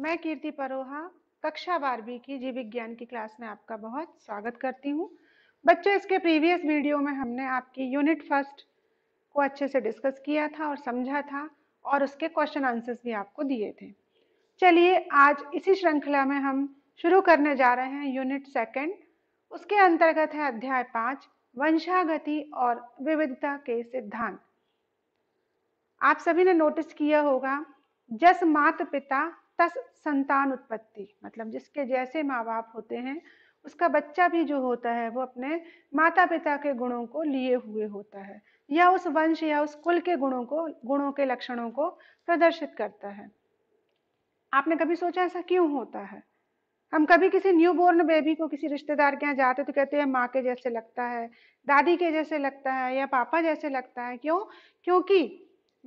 मैं कीर्ति परोहा कक्षा बारहवीं की जीव विज्ञान की क्लास में आपका बहुत स्वागत करती हूँ बच्चों इसके प्रीवियस वीडियो में हमने आपकी यूनिट फर्स्ट को अच्छे से डिस्कस किया था और समझा था और उसके क्वेश्चन आंसर्स भी आपको दिए थे चलिए आज इसी श्रृंखला में हम शुरू करने जा रहे हैं यूनिट सेकेंड उसके अंतर्गत है अध्याय पाँच वंशागति और विविधता के सिद्धांत आप सभी ने नोटिस किया होगा जस मात पिता तस संतान उत्पत्ति मतलब जिसके जैसे माँ बाप होते हैं उसका बच्चा भी जो होता है वो अपने माता पिता के गुणों को लिए हुए होता है या उस वंश या उस कुल के गुणों को गुणों के लक्षणों को प्रदर्शित करता है आपने कभी सोचा ऐसा क्यों होता है हम कभी किसी न्यू बोर्न बेबी को किसी रिश्तेदार के यहाँ जाते तो कहते हैं माँ के जैसे लगता है दादी के जैसे लगता है या पापा जैसे लगता है क्यों क्योंकि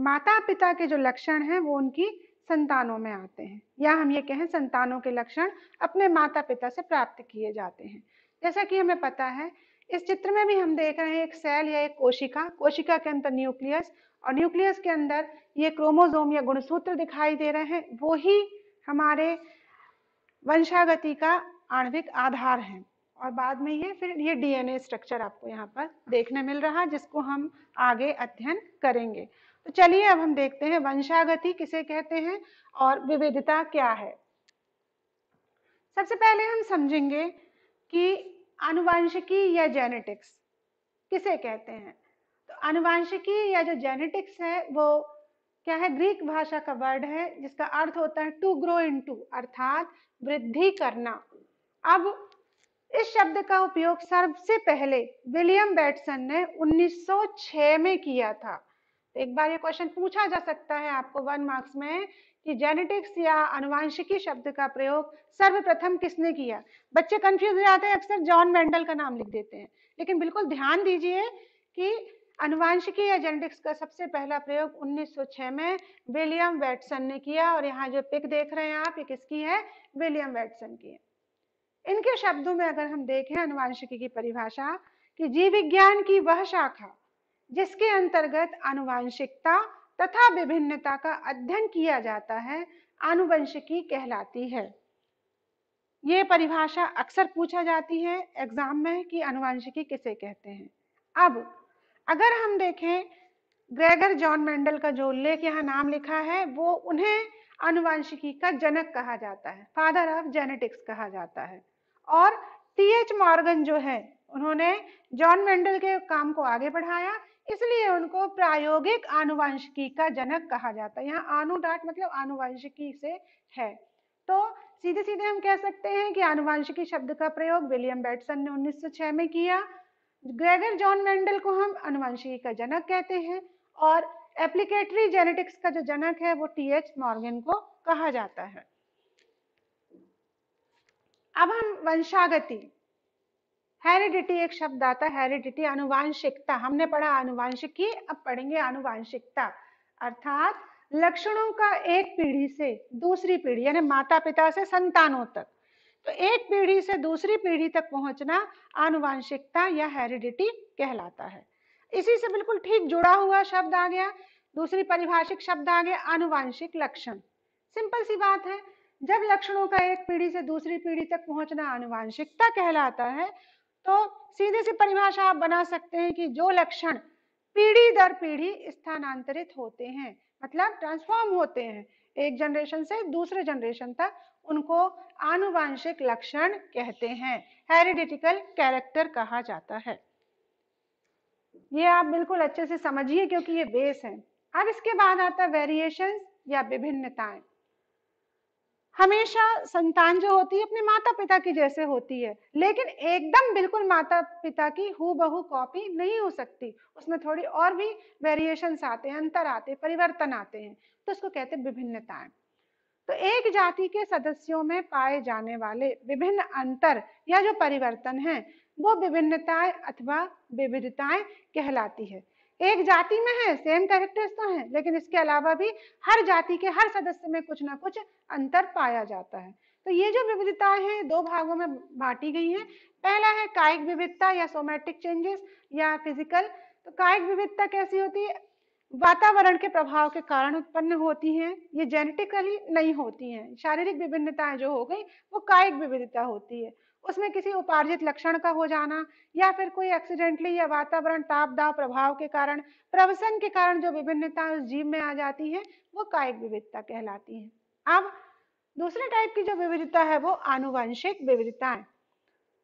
माता पिता के जो लक्षण हैं वो उनकी संतानों में आते हैं या हम ये कहें संतानों के लक्षण अपने माता पिता से प्राप्त किए जाते हैं जैसा कि हमें पता है इस चित्र में भी हम देख रहे हैं एक सेल या एक कोशिका कोशिका के अंदर न्यूक्लियस और न्यूक्लियस के अंदर ये क्रोमोजोम या गुणसूत्र दिखाई दे रहे हैं वो ही हमारे वंशागति का आणविक आधार है और बाद में ये फिर ये डीएनए स्ट्रक्चर आपको यहाँ पर देखने मिल रहा है जिसको हम आगे अध्ययन करेंगे तो चलिए अब हम देखते हैं वंशागति किसे कहते हैं और विविधता क्या है सबसे पहले हम समझेंगे कि अनुवांशिकी या जेनेटिक्स किसे कहते हैं तो अनुवांशिकी या जो जेनेटिक्स है वो क्या है ग्रीक भाषा का वर्ड है जिसका अर्थ होता है टू ग्रो इन टू अर्थात वृद्धि करना अब इस शब्द का उपयोग सबसे पहले विलियम बैटसन ने 1906 में किया था एक बार ये क्वेश्चन पूछा जा सकता है आपको वन मार्क्स में कि जेनेटिक्स या अनुवांशिकी शब्द का प्रयोग सर्वप्रथम किसने किया बच्चे कंफ्यूज हो जाते हैं अक्सर जॉन मेंडल का नाम लिख देते हैं लेकिन बिल्कुल ध्यान दीजिए कि अनुवांशिकी या जेनेटिक्स का सबसे पहला प्रयोग 1906 में विलियम वेटसन ने किया और यहाँ जो पिक देख रहे हैं आप ये किसकी है विलियम वेटसन की है इनके शब्दों में अगर हम देखें अनुवांशिकी की परिभाषा कि जीव विज्ञान की वह शाखा जिसके अंतर्गत अनुवांशिकता तथा विभिन्नता का अध्ययन किया जाता है आनुवंशिकी कहलाती है ये परिभाषा अक्सर पूछा जाती है एग्जाम में कि आनुवंशिकी किसे कहते हैं अब अगर हम देखें ग्रेगर जॉन मेंडल का जो उल्लेख यहाँ नाम लिखा है वो उन्हें आनुवांशिकी का जनक कहा जाता है फादर ऑफ जेनेटिक्स कहा जाता है और टी एच मॉर्गन जो है उन्होंने जॉन मेंडल के काम को आगे बढ़ाया इसलिए उनको प्रायोगिक आनुवंशिकी का जनक कहा जाता है यहाँ आनुडाट मतलब आनुवंशिकी से है तो सीधे सीधे हम कह सकते हैं कि आनुवंशिकी शब्द का प्रयोग विलियम बैटसन ने 1906 में किया ग्रेगर जॉन मेंडल को हम अनुवंशिकी का जनक कहते हैं और एप्लीकेटरी जेनेटिक्स का जो जनक है वो टी एच मॉर्गन को कहा जाता है अब हम वंशागति हेरिडिटी एक शब्द आता है हेरिडिटी अनुवांशिकता हमने पढ़ा आनुवांशिकी अब पढ़ेंगे अनुवांशिकता अर्थात लक्षणों का एक पीढ़ी से दूसरी पीढ़ी यानी माता पिता से संतानों तक तो एक पीढ़ी से दूसरी पीढ़ी तक पहुंचना आनुवांशिकता या हेरिडिटी कहलाता है इसी से बिल्कुल ठीक जुड़ा हुआ शब्द आ गया दूसरी परिभाषिक शब्द आ गया आनुवांशिक लक्षण सिंपल सी बात है जब लक्षणों का एक पीढ़ी से दूसरी पीढ़ी तक पहुंचना आनुवांशिकता कहलाता है तो सीधे से परिभाषा आप बना सकते हैं कि जो लक्षण पीढ़ी दर पीढ़ी स्थानांतरित होते हैं मतलब ट्रांसफॉर्म होते हैं एक जनरेशन से दूसरे जनरेशन तक उनको आनुवांशिक लक्षण कहते हैं हेरिडिटिकल कैरेक्टर कहा जाता है ये आप बिल्कुल अच्छे से समझिए क्योंकि ये बेस है अब इसके बाद आता है वेरिएशन या विभिन्नताएं हमेशा संतान जो होती है अपने माता पिता की जैसे होती है लेकिन एकदम बिल्कुल माता पिता की हु बहु कॉपी नहीं हो सकती उसमें थोड़ी और भी वेरिएशन आते हैं अंतर आते हैं परिवर्तन आते हैं तो उसको कहते हैं विभिन्नताएं तो एक जाति के सदस्यों में पाए जाने वाले विभिन्न अंतर या जो परिवर्तन है वो विभिन्नताएं अथवा विविधताएं कहलाती है एक जाति में है सेम कैरेक्टर्स तो हैं लेकिन इसके अलावा भी हर जाति के हर सदस्य में कुछ ना कुछ अंतर पाया जाता है तो ये जो विविधताएं हैं दो भागों में बांटी गई हैं पहला है कायिक विविधता या सोमैटिक चेंजेस या फिजिकल तो कायिक विविधता कैसी होती है वातावरण के प्रभाव के कारण उत्पन्न होती हैं ये जेनेटिकली नहीं होती हैं शारीरिक विभिन्नताएं जो हो गई वो कायिक विविधता होती है उसमें किसी उपार्जित लक्षण का हो जाना या फिर कोई एक्सीडेंटली या वातावरण ताप दाव प्रभाव के कारण प्रवसन के कारण जो विभिन्नता उस जीव में आ जाती है वो कायिक विविधता कहलाती है अब दूसरे टाइप की जो विविधता है वो आनुवंशिक विविधता है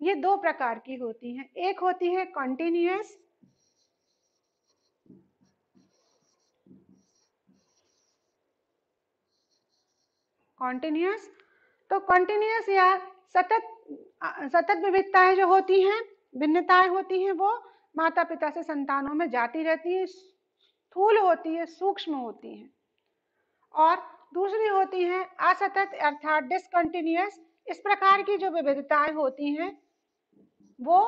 ये दो प्रकार की होती है एक होती है कॉन्टिन्यूस कॉन्टिन्यूस तो कॉन्टिन्यूस या सतत सतत विविधताएं जो होती हैं भिन्नताएं होती हैं वो माता पिता से संतानों में जाती रहती है स्थूल होती है सूक्ष्म होती है और दूसरी होती है असतत अर्थात डिसकंटिन्यूस इस प्रकार की जो विविधताएं होती हैं वो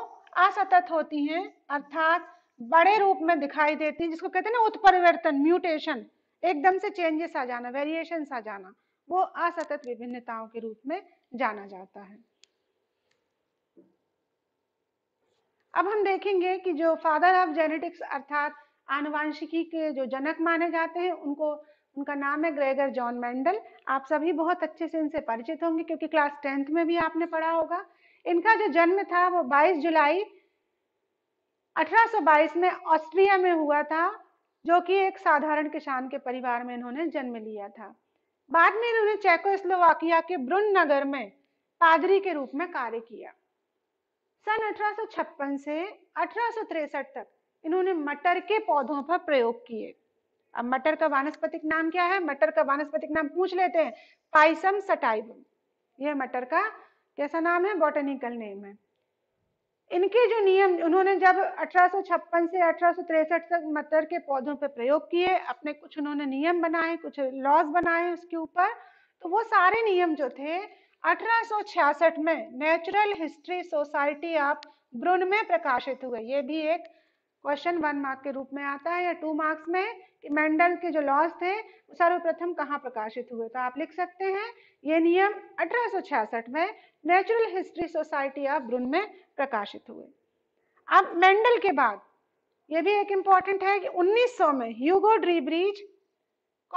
असतत होती हैं अर्थात बड़े रूप में दिखाई देती हैं जिसको कहते हैं ना उत्परिवर्तन म्यूटेशन एकदम से चेंजेस आ जाना वेरिएशन आ जाना वो असतत विभिन्नताओं के रूप में जाना जाता है अब हम देखेंगे कि जो फादर ऑफ जेनेटिक्स अर्थात आनुवंशिकी के जो जनक माने जाते हैं उनको उनका नाम है ग्रेगर जॉन मेंडल आप सभी बहुत अच्छे से इनसे परिचित होंगे क्योंकि क्लास टेंथ में भी आपने पढ़ा होगा इनका जो जन्म था वो 22 जुलाई 1822 में ऑस्ट्रिया में हुआ था जो कि एक साधारण किसान के परिवार में इन्होंने जन्म लिया था बाद में इन्होंने चेको के ब्रुन नगर में पादरी के रूप में कार्य किया सन 1856 से अठारह तक इन्होंने मटर के पौधों पर प्रयोग किए अब मटर का वानस्पतिक नाम क्या है मटर का वानस्पतिक नाम पूछ लेते हैं पाइसम सटाइबम यह मटर का कैसा नाम है बॉटनिकल नेम है इनके जो नियम उन्होंने जब 1856 से अठारह तक मटर के पौधों पर प्रयोग किए अपने कुछ उन्होंने नियम बनाए कुछ लॉज बनाए उसके ऊपर तो वो सारे नियम जो थे 1866 में natural history society of Brunn में प्रकाशित हुए ये भी एक क्वेश्चन वन मार्क के रूप में आता है या टू मार्क्स में कि मेंडल के जो लॉस थे सर्वप्रथम कहाँ प्रकाशित हुए तो आप लिख सकते हैं ये नियम 1866 में natural history society of Brunn में प्रकाशित हुए अब मेंडल के बाद ये भी एक इम्पॉर्टेंट है कि 1900 में ह्यूगो ड्रीब्रिज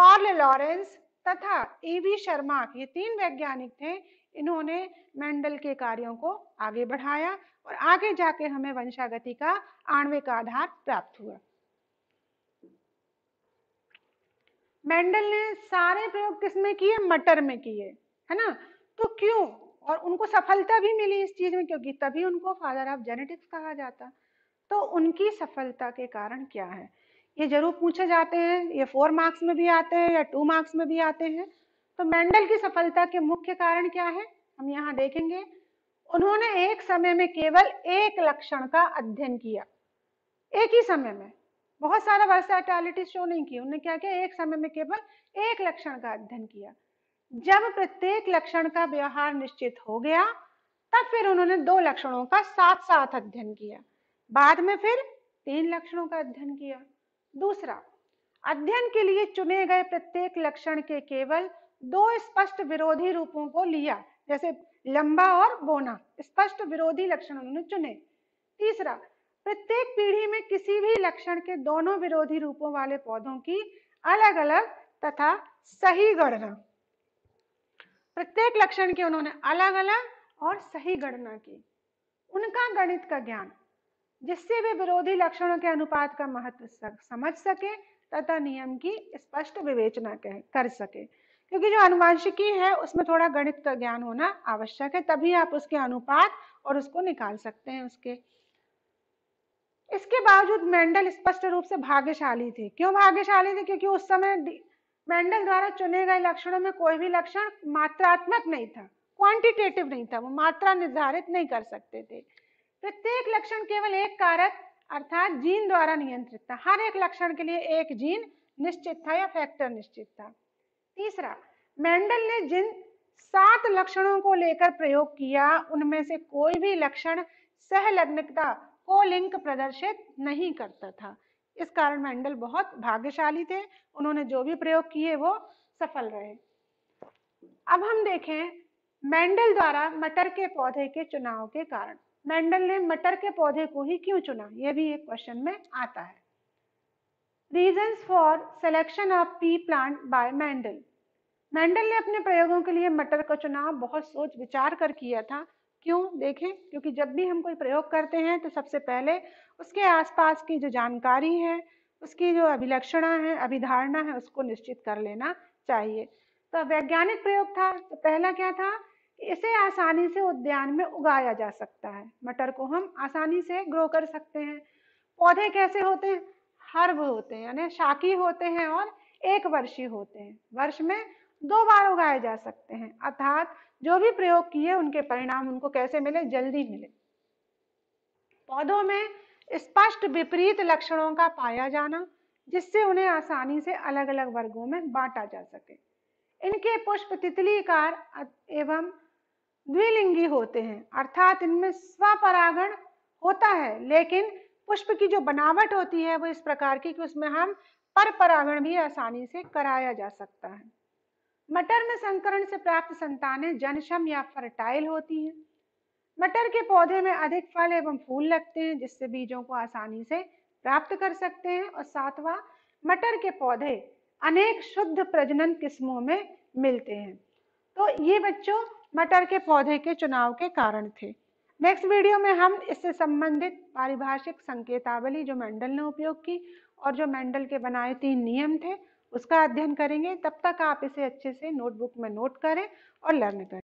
कॉर्ल लॉरेंस तथा ईवी e शर्मा ये तीन वैज्ञानिक थे इन्होंने मेंडल के कार्यों को आगे बढ़ाया और आगे जाके हमें वंशागति का आणविक आधार प्राप्त हुआ मेंडल ने सारे प्रयोग किसमें किए मटर में किए है ना तो क्यों और उनको सफलता भी मिली इस चीज में क्योंकि तभी उनको फादर ऑफ जेनेटिक्स कहा जाता तो उनकी सफलता के कारण क्या है ये जरूर पूछे जाते हैं ये फोर मार्क्स में भी आते हैं या टू मार्क्स में भी आते हैं तो मेंडल की सफलता के मुख्य कारण क्या है हम यहाँ देखेंगे उन्होंने एक समय में केवल एक लक्षण का अध्ययन किया एक ही समय में बहुत सारा वर्सैटैलिटी शो नहीं की उन्होंने क्या किया एक समय में केवल एक लक्षण का अध्ययन किया जब प्रत्येक लक्षण का व्यवहार निश्चित हो गया तब फिर उन्होंने दो लक्षणों का साथ साथ अध्ययन किया बाद में फिर तीन लक्षणों का अध्ययन किया दूसरा अध्ययन के लिए चुने गए प्रत्येक लक्षण के केवल दो स्पष्ट विरोधी रूपों को लिया जैसे लंबा और बोना स्पष्ट विरोधी लक्षण उन्होंने चुने तीसरा प्रत्येक पीढ़ी में किसी भी लक्षण के दोनों विरोधी रूपों वाले पौधों की अलग अलग तथा सही गणना प्रत्येक लक्षण के उन्होंने अलग अलग और सही गणना की उनका गणित का ज्ञान जिससे वे विरोधी लक्षणों के अनुपात का महत्व समझ सके तथा नियम की स्पष्ट विवेचना कर सके क्योंकि जो अनुवांशिकी है उसमें थोड़ा गणित का ज्ञान होना आवश्यक है तभी आप उसके अनुपात और उसको निकाल सकते हैं उसके इसके बावजूद मेंडल स्पष्ट रूप से भाग्यशाली थे क्यों भाग्यशाली थे क्योंकि उस समय मेंडल द्वारा चुने गए लक्षणों में कोई भी लक्षण मात्रात्मक नहीं था क्वांटिटेटिव नहीं था वो मात्रा निर्धारित नहीं कर सकते थे प्रत्येक लक्षण केवल एक कारक अर्थात जीन द्वारा नियंत्रित था हर एक लक्षण के लिए एक जीन निश्चित था या फैक्टर निश्चित था तीसरा मेंडल ने जिन सात लक्षणों को लेकर प्रयोग किया उनमें से कोई भी लक्षण सहलग्नता को लिंक प्रदर्शित नहीं करता था इस कारण मेंडल बहुत भाग्यशाली थे उन्होंने जो भी प्रयोग किए वो सफल रहे अब हम देखें मेंडल द्वारा मटर के पौधे के चुनाव के कारण मेंडल ने मटर के पौधे को ही क्यों चुना यह भी एक क्वेश्चन में आता है reason for selection of pea plant by Mendel Mendel ने अपने प्रयोगों के लिए मटर का चुनाव बहुत सोच विचार कर किया था क्यों देखें क्योंकि जब भी हम कोई प्रयोग करते हैं तो सबसे पहले उसके आसपास की जो जानकारी है उसकी जो अभिलक्षणा है अभिधारणा है उसको निश्चित कर लेना चाहिए तो वैज्ञानिक प्रयोग था तो पहला क्या था इसे आसानी से उद्यान में उगाया जा सकता है मटर को हम आसानी से ग्रो कर सकते हैं पौधे कैसे होते हैं हर्ब होते हैं यानी शाकी होते हैं और एक वर्षीय होते हैं वर्ष में दो बार उगाए जा सकते हैं अर्थात जो भी प्रयोग किए उनके परिणाम उनको कैसे मिले जल्दी मिले पौधों में स्पष्ट विपरीत लक्षणों का पाया जाना जिससे उन्हें आसानी से अलग अलग वर्गों में बांटा जा सके इनके पुष्प तितलीकार एवं द्विलिंगी होते हैं अर्थात इनमें स्वपरागण होता है लेकिन पुष्प की जो बनावट होती है वो इस प्रकार की कि उसमें हम पर परागण भी आसानी से कराया जा सकता है मटर में संकरण से प्राप्त संतानें जनशम या फर्टाइल होती हैं मटर के पौधे में अधिक फल एवं फूल लगते हैं जिससे बीजों को आसानी से प्राप्त कर सकते हैं और सातवां मटर के पौधे अनेक शुद्ध प्रजनन किस्मों में मिलते हैं तो ये बच्चों मटर के पौधे के चुनाव के कारण थे नेक्स्ट वीडियो में हम इससे संबंधित पारिभाषिक संकेतावली जो मेंडल ने उपयोग की और जो मेंडल के बनाए तीन नियम थे उसका अध्ययन करेंगे तब तक आप इसे अच्छे से नोटबुक में नोट करें और लर्न करें